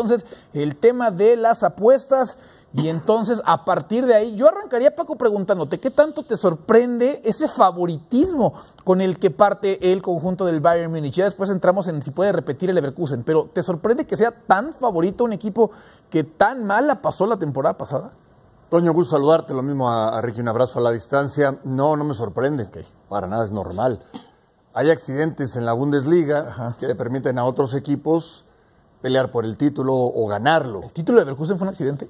entonces el tema de las apuestas. Y entonces, a partir de ahí, yo arrancaría, Paco, preguntándote, ¿qué tanto te sorprende ese favoritismo con el que parte el conjunto del Bayern Munich Ya después entramos en si puede repetir el Leverkusen, pero ¿te sorprende que sea tan favorito un equipo que tan mal la pasó la temporada pasada? Toño, gusto saludarte, lo mismo a, Ricky, un abrazo a la distancia. No, no me sorprende, que para nada es normal. Hay accidentes en la Bundesliga que le permiten a otros equipos pelear por el título o ganarlo. ¿El título de Leverkusen fue un accidente?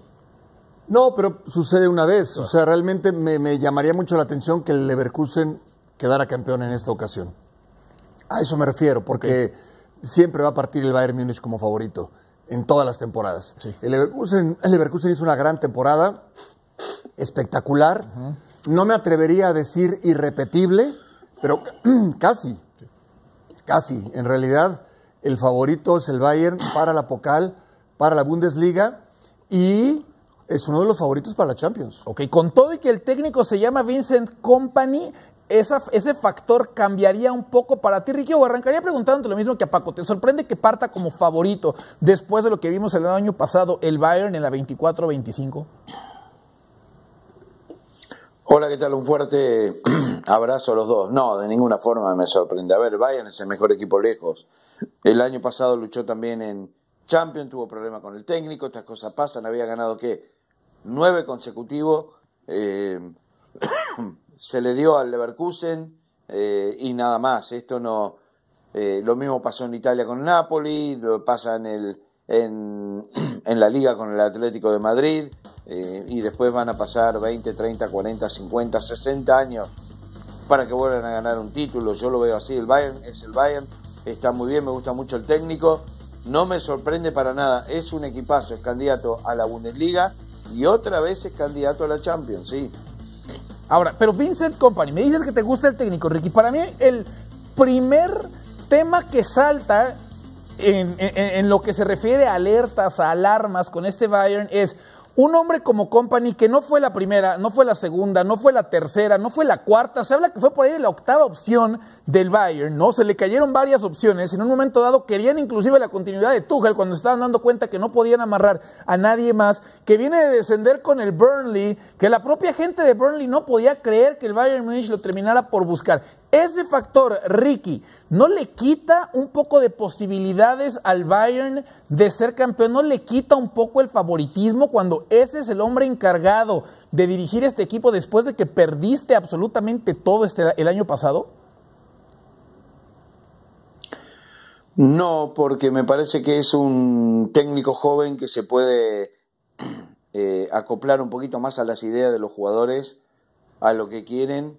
No, pero sucede una vez. O sea, realmente me, llamaría mucho la atención que el Leverkusen quedara campeón en esta ocasión. A eso me refiero, porque siempre va a partir el Bayern Múnich como favorito en todas las temporadas. El, Leverkusen, hizo una gran temporada, espectacular. No me atrevería a decir irrepetible, pero casi, casi, en realidad el favorito es el Bayern para la Pocal, para la Bundesliga y es uno de los favoritos para la Champions. Ok, con todo y que el técnico se llama Vincent Company, ese factor cambiaría un poco para ti, Ricky, o arrancaría preguntándote lo mismo que a Paco. ¿Te sorprende que parta como favorito después de lo que vimos el año pasado el Bayern en la 24-25? Hola, ¿qué tal? Un fuerte abrazo a los dos. No, de ninguna forma me sorprende. A ver, Bayern es el mejor equipo lejos. El año pasado luchó también en Champions, tuvo problemas con el técnico, estas cosas pasan, había ganado qué nueve consecutivos, eh, se le dio al Leverkusen eh, y nada más. Esto no, eh, lo mismo pasó en Italia con Napoli, lo pasa en el en, en la liga con el Atlético de Madrid y después van a pasar 20, 30, 40, 50, 60 años para que vuelvan a ganar un título. Yo lo veo así, el Bayern es el Bayern está muy bien, me gusta mucho el técnico. No me sorprende para nada, es un equipazo, es candidato a la Bundesliga y otra vez es candidato a la Champions, sí. Ahora, pero Vincent Company, me dices que te gusta el técnico, Ricky. Para mí, el primer tema que salta en, en lo que se refiere a alertas, a alarmas con este Bayern es un hombre como Company, que no fue la primera, no fue la segunda, no fue la tercera, no fue la cuarta, se habla que fue por ahí de la octava opción del Bayern, ¿no? Se le cayeron varias opciones, en un momento dado querían inclusive la continuidad de Tuchel cuando se estaban dando cuenta que no podían amarrar a nadie más, que viene de descender con el Burnley, que la propia gente de Burnley no podía creer que el Bayern Munich lo terminara por buscar. Ese factor, Ricky, ¿no le quita un poco de posibilidades al Bayern de ser campeón? ¿No le quita un poco el favoritismo cuando ese es el hombre encargado de dirigir este equipo después de que perdiste absolutamente todo este, el año pasado? No, porque me parece que es un técnico joven que se puede eh, acoplar un poquito más a las ideas de los jugadores, a lo que quieren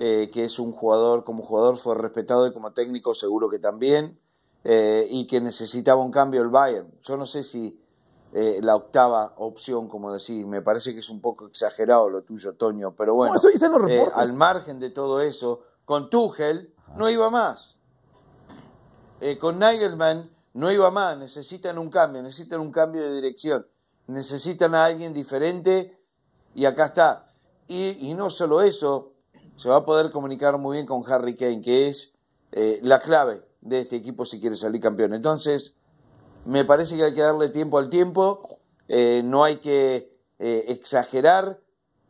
eh, que es un jugador, como jugador fue respetado y como técnico seguro que también, eh, y que necesitaba un cambio el Bayern. Yo no sé si eh, la octava opción, como decís, me parece que es un poco exagerado lo tuyo, Toño, pero bueno, al margen de todo eso, con Tuchel no ah. iba más. con Nigelman no iba más, necesitan un cambio, necesitan un cambio de dirección, necesitan a alguien diferente y acá está. y no solo eso, se va a poder comunicar muy bien con Harry Kane, que es eh, la clave de este equipo si quiere salir campeón. Entonces, me parece que hay que darle tiempo al tiempo, eh, no hay que eh, exagerar,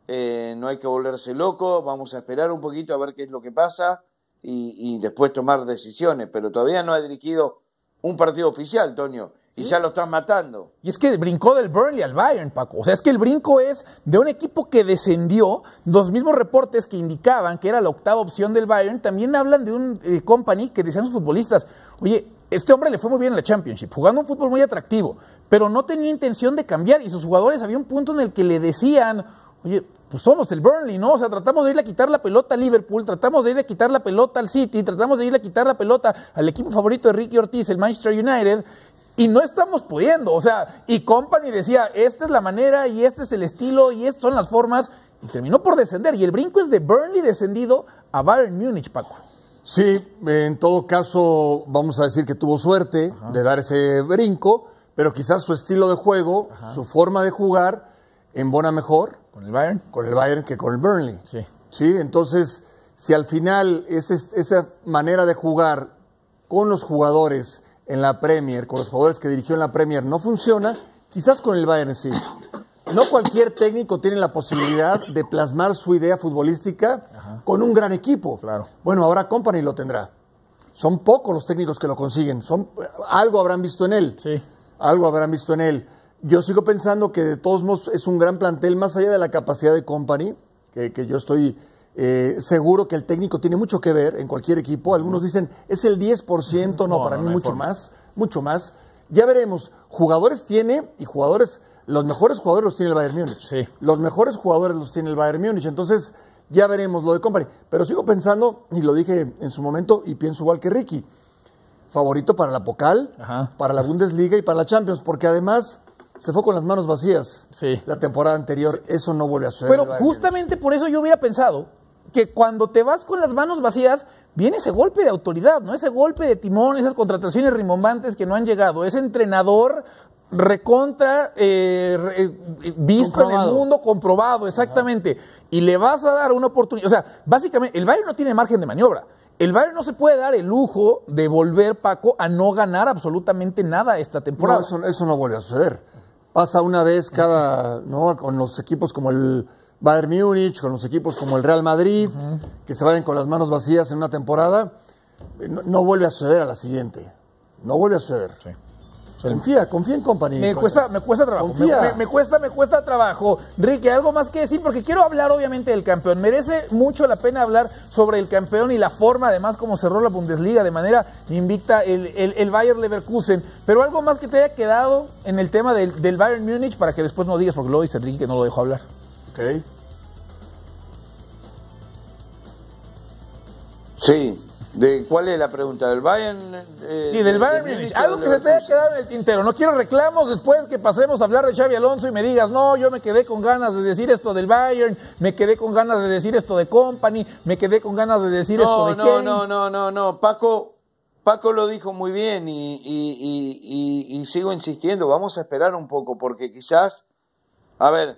no hay que volverse loco, vamos a esperar un poquito a ver qué es lo que pasa y, y después tomar decisiones, pero todavía no ha dirigido un partido oficial, Tonio y ya lo están matando. Y es que brincó del Burnley al Bayern, Paco. O sea, es que el brinco es de un equipo que descendió. Los mismos reportes que indicaban que era la octava opción del Bayern también hablan de un eh, company que decían sus futbolistas, oye, este hombre le fue muy bien en la Championship, jugando un fútbol muy atractivo, pero no tenía intención de cambiar. Y sus jugadores había un punto en el que le decían, oye, pues somos el Burnley, ¿no? O sea, tratamos de ir a quitar la pelota a Liverpool, tratamos de ir a quitar la pelota al City, tratamos de ir a quitar la pelota al equipo favorito de Ricky Ortiz, el Manchester United, y no estamos pudiendo. O sea, y Company decía, esta es la manera y este es el estilo y estas son las formas y terminó por descender. Y el brinco es de Burnley descendido a Bayern Múnich, Paco. Sí, en todo caso, vamos a decir que tuvo suerte de dar ese brinco, pero quizás su estilo de juego, su forma de jugar, en Bona mejor. ¿Con el Bayern? Con el Bayern que con el Burnley. Sí. Sí, entonces, si al final esa manera de jugar con los jugadores en la Premier, con los jugadores que dirigió en la Premier, no funciona, quizás con el Bayern sí. No cualquier técnico tiene la posibilidad de plasmar su idea futbolística con un gran equipo. Claro. Bueno, ahora Company lo tendrá. Son pocos los técnicos que lo consiguen. algo habrán visto en él. Sí. Algo habrán visto en él. Yo sigo pensando que de todos modos es un gran plantel, más allá de la capacidad de Company, que, que yo estoy eh, seguro que el técnico tiene mucho que ver en cualquier equipo. Algunos dicen, es el 10%, no, para mí mucho más, mucho más. Ya veremos, jugadores tiene y jugadores, los mejores jugadores los tiene el Bayern Múnich. Los mejores jugadores los tiene el Bayern Múnich. Entonces, ya veremos lo de compare Pero sigo pensando, y lo dije en su momento, y pienso igual que Ricky, favorito para la Pocal, para la Bundesliga y para la Champions, porque además se fue con las manos vacías la temporada anterior. Eso no vuelve a suceder. Pero justamente por eso yo hubiera pensado que cuando te vas con las manos vacías, viene ese golpe de autoridad, ¿no? Ese golpe de timón, esas contrataciones rimbombantes que no han llegado, ese entrenador recontra eh, eh, visto en el mundo, comprobado, exactamente. Y le vas a dar una oportunidad. O sea, básicamente, el Bayern no tiene margen de maniobra. El Bayern no se puede dar el lujo de volver, Paco, a no ganar absolutamente nada esta temporada. eso, eso no vuelve a suceder. Pasa una vez cada, ¿no? Con los equipos como el Bayern Múnich, con los equipos como el Real Madrid, que se vayan con las manos vacías en una temporada, no, vuelve a suceder a la siguiente. No vuelve a suceder. Confía, confía en compañía. Me cuesta, me cuesta trabajo. Me, cuesta, me cuesta trabajo. Enrique algo más que decir, porque quiero hablar obviamente del campeón. Merece mucho la pena hablar sobre el campeón y la forma, además, como cerró la Bundesliga de manera invicta el, el, Bayern Leverkusen. Pero algo más que te haya quedado en el tema del, del Bayern Múnich para que después no digas, porque lo dice Enrique no lo dejo hablar. Sí. ¿De cuál es la pregunta? ¿Del Bayern? Eh, sí, del Bayern Algo que se te haya quedado en el tintero. No quiero reclamos después que pasemos a hablar de Xavi Alonso y me digas, no, yo me quedé con ganas de decir esto del Bayern, me quedé con ganas de decir esto de Company, me quedé con ganas de decir esto de No, no, no, no, no. Paco, Paco lo dijo muy bien y sigo insistiendo. Vamos a esperar un poco porque quizás, a ver,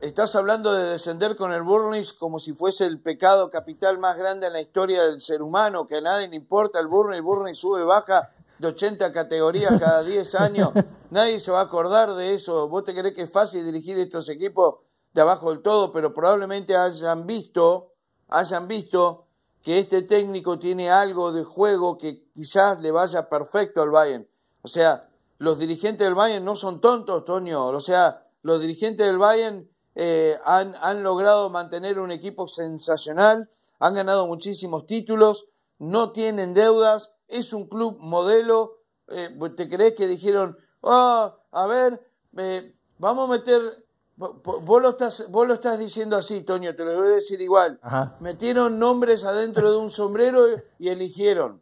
Estás hablando de descender con el Burnley como si fuese el pecado capital más grande en la historia del ser humano, que a nadie le importa el Burnley, el Burnley sube, baja de 80 categorías cada 10 años, nadie se va a acordar de eso. ¿Vos te crees que es fácil dirigir estos equipos de abajo del todo? Pero probablemente hayan visto, hayan visto que este técnico tiene algo de juego que quizás le vaya perfecto al Bayern. O sea, los dirigentes del Bayern no son tontos, Toño. O sea, los dirigentes del Bayern eh, han, logrado mantener un equipo sensacional, han ganado muchísimos títulos, no tienen deudas, es un club modelo. Eh, ¿Te crees que dijeron, ah, a ver, eh, vamos a meter, vos lo, estás, vos lo estás diciendo así, Toño, te lo voy a decir igual. Metieron nombres adentro de un sombrero y, eligieron.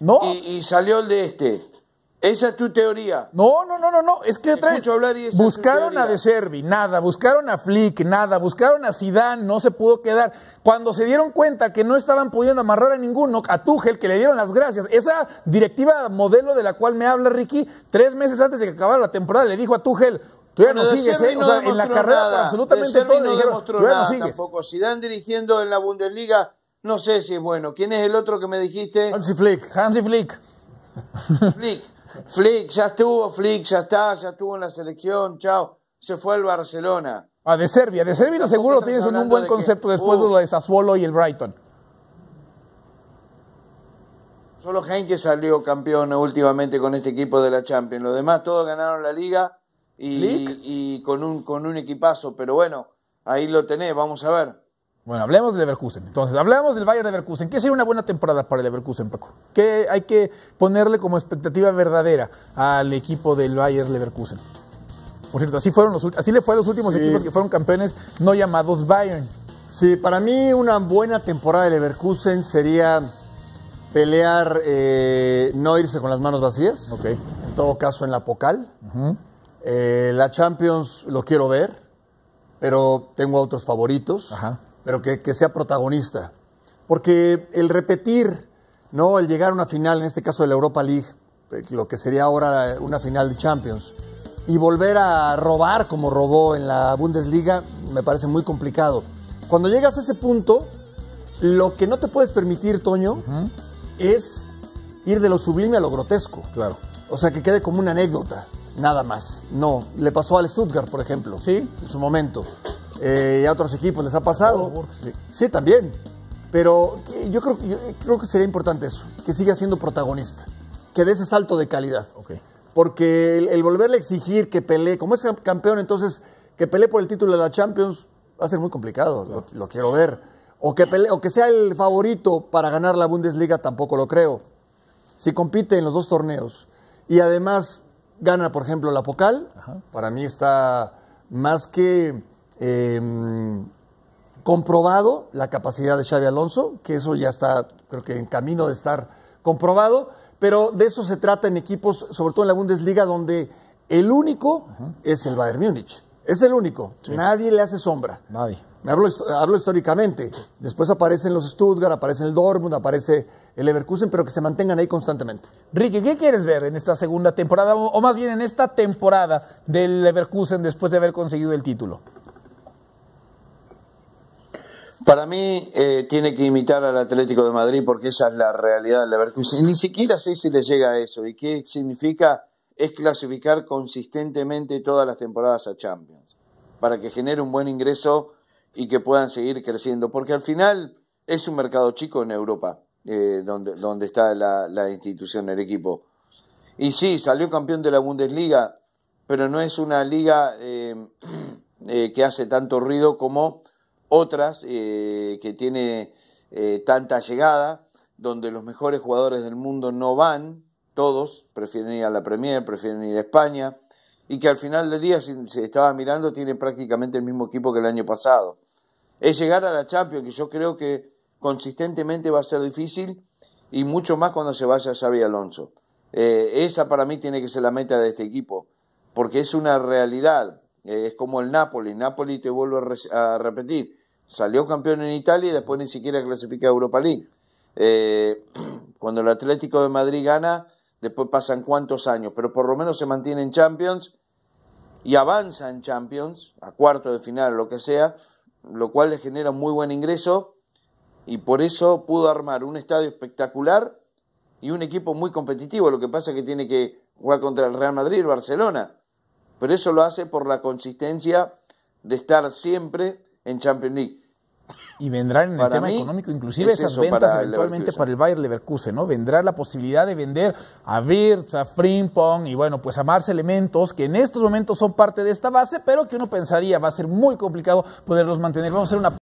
¿No? Y, y, salió el de este. Esa es tu teoría. No, no, no, no, no. Es que otra Buscaron a De Servi, nada. Buscaron a Flick, nada. Buscaron a Zidane, no se pudo quedar. Cuando se dieron cuenta que no estaban pudiendo amarrar a ninguno, a Tuchel, que le dieron las gracias. Esa directiva modelo de la cual me habla Ricky, tres meses antes de que acabara la temporada, le dijo a Tuchel. Tú ya no sigues, eh". en la carrera absolutamente todo. No no tampoco. Zidane dirigiendo en la Bundesliga, no sé si es bueno. ¿Quién es el otro que me dijiste? Hansi Flick. Hansi Flick. Flick. Flick, ya estuvo, Flick, ya está, ya estuvo en la selección, chao, se fue al Barcelona. Ah, de Serbia, de Serbia seguro tienes un buen concepto después de lo de Sassuolo y el Brighton. Solo Heinke salió campeón últimamente con este equipo de la Champions. Los demás todos ganaron la liga y, y, y con, un, con un equipazo. Pero bueno, ahí lo tenés, vamos a ver. Bueno, hablemos del Leverkusen. Entonces, hablemos del Bayern Leverkusen. ¿Qué sería una buena temporada para el Leverkusen, Paco? ¿Qué hay que ponerle como expectativa verdadera al equipo del Bayern Leverkusen? Por cierto, así, fueron así le fue a los últimos equipos que fueron campeones no llamados Bayern. Sí, para mí una buena temporada del Leverkusen sería pelear, eh, no irse con las manos vacías. En todo caso, en la Pocal. Eh, la Champions lo quiero ver, pero tengo otros favoritos. Ajá pero que, que, sea protagonista. Porque el repetir, ¿no? el llegar a una final, en este caso de la Europa League, eh, lo que sería ahora una final de Champions, y volver a robar como robó en la Bundesliga, me parece muy complicado. Cuando llegas a ese punto, lo que no te puedes permitir, Toño, es ir de lo sublime a lo grotesco. Claro. O sea, que quede como una anécdota, nada más. No, le pasó al Stuttgart, por ejemplo. Sí. En su momento y eh, a otros equipos les ha pasado. Sí. también. Pero eh, yo creo, yo eh, creo que sería importante eso, que siga siendo protagonista, que dé ese salto de calidad. Porque el, volverle a exigir que pelee, como es campeón, entonces que pelee por el título de la Champions va a ser muy complicado, lo, quiero ver. O que, o que sea el favorito para ganar la Bundesliga, tampoco lo creo. Si compite en los dos torneos y además gana, por ejemplo, la Pocal, para mí está más que Em, comprobado la capacidad de Xavi Alonso, que eso ya está, creo que en camino de estar comprobado, pero de eso se trata en equipos, sobre todo en la Bundesliga, donde el único es el Bayern Múnich. Es el único. Nadie le hace sombra. Nadie. hablo, hablo, históricamente. Después aparecen los Stuttgart, aparecen el Dortmund, aparece el Leverkusen, pero que se mantengan ahí constantemente. Ricky, ¿qué quieres ver en esta segunda temporada, o más bien en esta temporada del Leverkusen después de haber conseguido el título? Para mí eh, tiene que imitar al Atlético de Madrid porque esa es la realidad del Leverkusen. Ni siquiera sé si le llega a eso. ¿Y qué significa? Es clasificar consistentemente todas las temporadas a Champions para que genere un buen ingreso y que puedan seguir creciendo. Porque al final es un mercado chico en Europa eh, donde, donde está la, institución, el equipo. Y sí, salió campeón de la Bundesliga, pero no es una liga eh, que hace tanto ruido como otras eh, que tiene eh, tanta llegada, donde los mejores jugadores del mundo no van, todos prefieren ir a la Premier, prefieren ir a España, y que al final del día, si se estaba mirando, tiene prácticamente el mismo equipo que el año pasado. Es llegar a la Champions, que yo creo que consistentemente va a ser difícil, y mucho más cuando se vaya Xavi Alonso. Eh, esa para mí tiene que ser la meta de este equipo, porque es una realidad. es como el Napoli. Napoli te vuelvo a repetir salió campeón en Italia y después ni siquiera clasifica a Europa League. Eh, cuando el Atlético de Madrid gana, después pasan cuántos años, pero por lo menos se mantiene en Champions y avanza en Champions, a cuarto de final, o lo que sea, lo cual le genera muy buen ingreso y por eso pudo armar un estadio espectacular y un equipo muy competitivo. Lo que pasa es que tiene que jugar contra el Real Madrid, Barcelona, pero eso lo hace por la consistencia de estar siempre en Champions League. Y vendrán en el tema económico, inclusive esas ventas eventualmente para el Bayer Leverkusen, ¿no? Vendrá la posibilidad de vender a Wirtz, a Frimpong y bueno, pues a Mars elementos que en estos momentos son parte de esta base, pero que uno pensaría va a ser muy complicado poderlos mantener. Vamos a hacer una